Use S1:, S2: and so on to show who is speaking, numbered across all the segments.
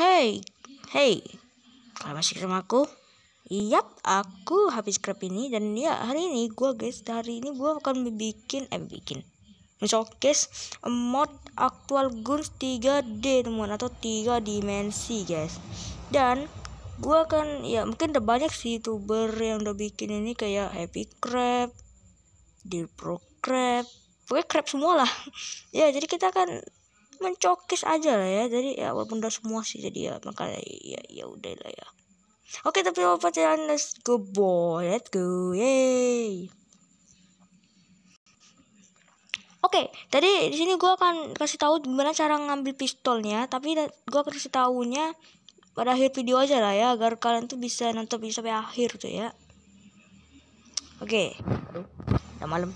S1: Hey, hey, kalian masih kirim aku? yep, aku habis Scrap ini dan ya hari ini gue guys, hari ini gue akan bikin, eh bikin showcase mod aktual guns 3D teman atau tiga dimensi guys dan gue akan ya mungkin udah banyak sih youtuber yang udah bikin ini kayak happy crab Deep pro crab pokoknya crab semua lah ya jadi kita akan mencokis aja lah ya jadi ya walaupun udah semua sih jadi ya makanya ya ya udah lah ya oke tapi apa pertanyaan let's go boy let's go yay Oke, tadi di sini gue akan kasih tahu gimana cara ngambil pistolnya, tapi gue kasih tahunya pada akhir video aja lah ya, agar kalian tuh bisa nonton sampai akhir tuh ya. Oke, udah malam.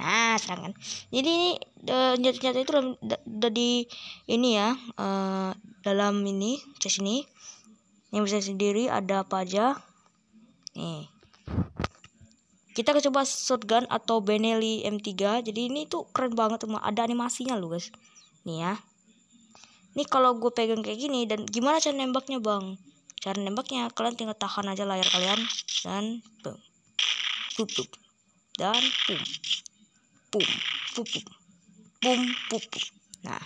S1: Nah, kan jadi ini senjata-senjata itu dalam, udah di ini ya, uh, dalam ini di sini. Yang bisa sendiri ada apa aja? Nih. Kita coba shotgun atau Benelli M3. Jadi ini tuh keren banget, cuma Ada animasinya loh, guys. Nih ya. Nih kalau gue pegang kayak gini dan gimana cara nembaknya, Bang? Cara nembaknya kalian tinggal tahan aja layar kalian dan Tutup. Dan boom pum pum pum pum pum, nah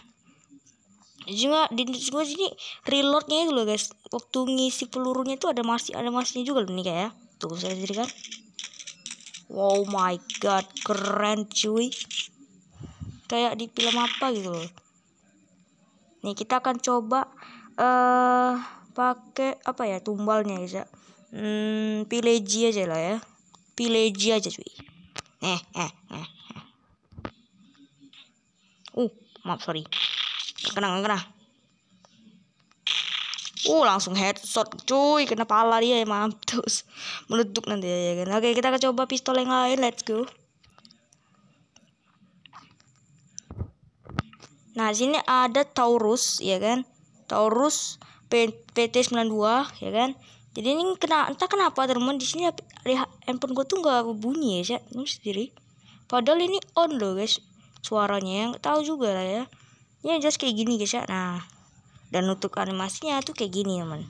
S1: juga di juga sini reloadnya itu loh guys waktu ngisi pelurunya itu ada masih ada masihnya juga loh nih kayak ya. tuh saya sendiri kan wow my god keren cuy kayak di film apa gitu loh nih kita akan coba eh uh, pakai apa ya tumbalnya guys ya hmm, pileji aja lah ya pileji aja cuy eh eh eh Uh, maaf sorry. Kena kena. Uh, langsung headshot cuy kena pala dia ya terus meleduk nanti ya, ya kan oke kita akan coba pistol yang lain let's go nah sini ada Taurus ya kan Taurus P PT92 ya kan jadi ini kena entah kenapa teman di sini handphone gue tuh nggak bunyi ya sih ini sendiri padahal ini on loh guys suaranya yang tahu juga lah ya ini jelas kayak gini guys ya nah dan untuk animasinya tuh kayak gini teman ya,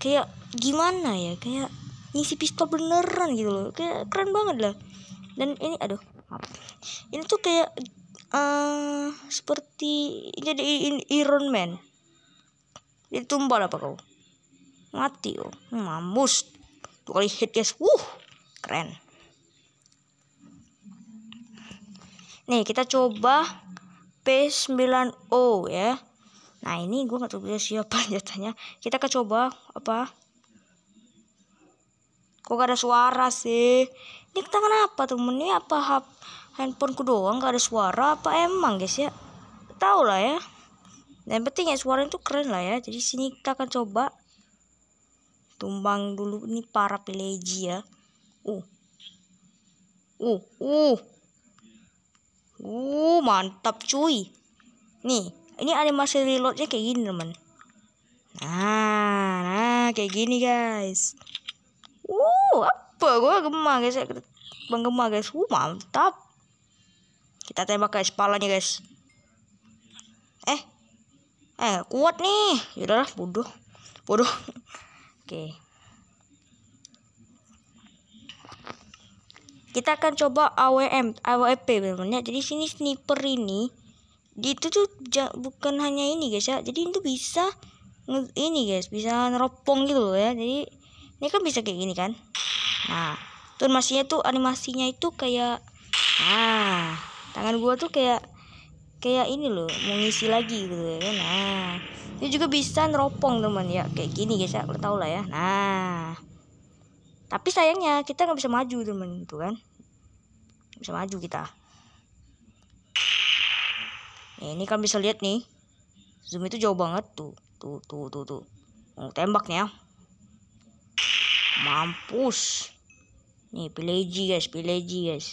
S1: kayak gimana ya kayak ngisi pistol beneran gitu loh kayak keren banget lah dan ini aduh maaf ini tuh kayak uh, seperti jadi Iron Man ditumpal apa kau mati oh mampus tuh kali hit guys wuh keren Nih kita coba P9O ya. Nah ini gue gak tahu bisa siapa nyatanya. Kita akan coba apa? Kok gak ada suara sih? Ini kita kenapa temen? Ini apa hap handphoneku doang gak ada suara apa emang guys ya? Tahu lah ya. Dan penting ya suara itu keren lah ya. Jadi sini kita akan coba tumbang dulu ini para pileji ya. Uh. Uh, uh. Uh, mantap cuy. Nih, ini animasi reloadnya kayak gini teman. Nah, nah kayak gini guys. Uh, apa gua gemar guys. gemar, guys. Uh, mantap. Kita tembak guys palanya guys. Eh. Eh, kuat nih. yaudah bodoh. Bodoh. Oke. Okay. kita akan coba AWM AWP benernya jadi sini sniper ini itu tuh bukan hanya ini guys ya jadi itu bisa ini guys bisa neropong gitu loh ya jadi ini kan bisa kayak gini kan nah tuh masihnya tuh animasinya itu kayak nah tangan gua tuh kayak kayak ini loh mau ngisi lagi gitu ya nah ini juga bisa neropong teman ya kayak gini guys ya lo tau lah ya nah tapi sayangnya kita nggak bisa maju teman itu kan bisa maju kita nah, ini kan bisa lihat nih zoom itu jauh banget tuh tuh tuh tuh tuh mau tembak nih ya mampus nih pileji guys G guys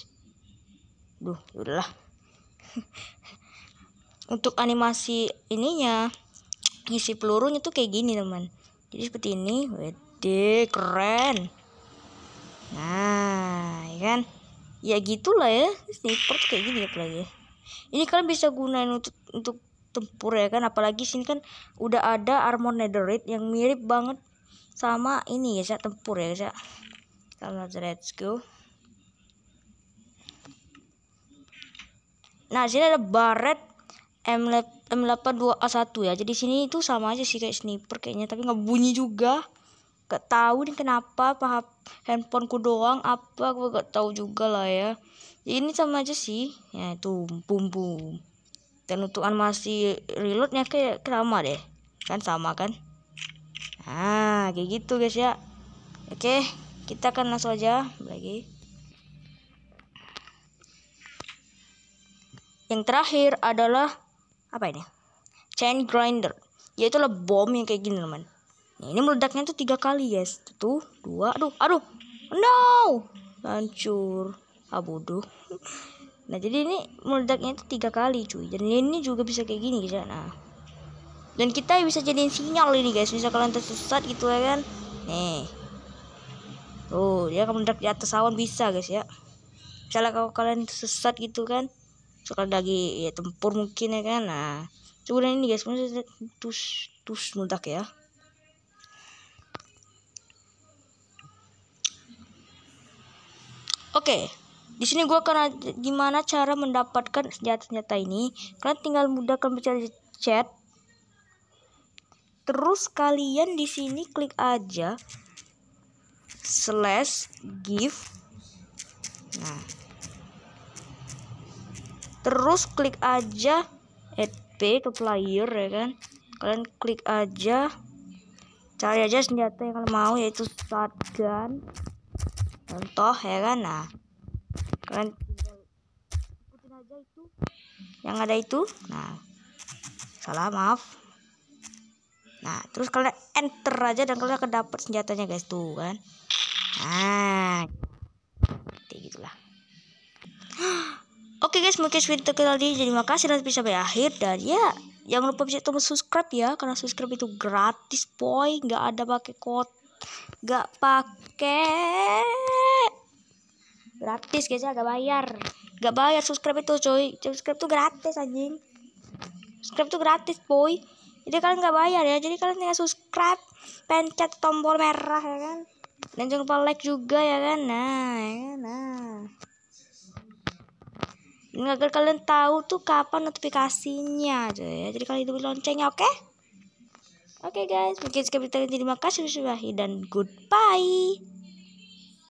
S1: duh ya udahlah untuk animasi ininya ngisi pelurunya tuh kayak gini teman jadi seperti ini wede keren nah ya kan ya gitulah ya sniper tuh kayak gini apalagi ya ini kalian bisa gunain untuk untuk tempur ya kan apalagi sini kan udah ada armor netherite yang mirip banget sama ini ya saya tempur ya saya kalau let's go nah sini ada baret M M82A1 ya jadi sini itu sama aja sih kayak sniper kayaknya tapi nggak bunyi juga gak tahu nih kenapa paham handphoneku doang apa gue gak tahu juga lah ya. ini sama aja sih ya itu bum bum dan untuk animasi reloadnya kayak kerama deh kan sama kan nah kayak gitu guys ya oke kita akan langsung aja lagi yang terakhir adalah apa ini chain grinder yaitu lah bom yang kayak gini teman Nah, ini meledaknya tuh tiga kali guys. tuh dua, aduh, aduh, no, hancur, ah bodoh. Nah jadi ini meledaknya itu tiga kali cuy. Dan ini juga bisa kayak gini guys. Ya. Nah dan kita bisa jadiin sinyal ini guys. Bisa kalian tersesat gitu ya kan. Nih. Tuh, dia akan meledak di atas awan bisa guys ya. Misalnya kalau kalian tersesat gitu kan. suka lagi ya tempur mungkin ya kan. Nah, coba ini guys, tus tus meledak ya. Oke, di sini gue akan gimana cara mendapatkan senjata-senjata ini. Kalian tinggal mudahkan mencari chat. Terus kalian di sini klik aja slash give. Nah. Terus klik aja add pay to player ya kan. Kalian klik aja cari aja senjata yang kalian mau yaitu shotgun contoh ya kan nah kalian yang ada itu nah salah maaf nah terus kalian enter aja dan kalian akan dapat senjatanya guys tuh kan nah kayak gitulah Oke okay guys, mungkin video kita ini jadi makasih dan bisa akhir. dan ya jangan lupa bisa tombol subscribe ya karena subscribe itu gratis boy nggak ada pakai kota gak pakai gratis guys ya gak bayar gak bayar subscribe itu coy subscribe tuh gratis anjing subscribe tuh gratis boy jadi kalian gak bayar ya jadi kalian tinggal subscribe pencet tombol merah ya kan dan jangan lupa like juga ya kan nah ya kan? nah agar kalian tahu tuh kapan notifikasinya aja ya jadi kalian itu loncengnya oke okay? Oke okay guys, mungkin sekian terima kasih sudah dan goodbye.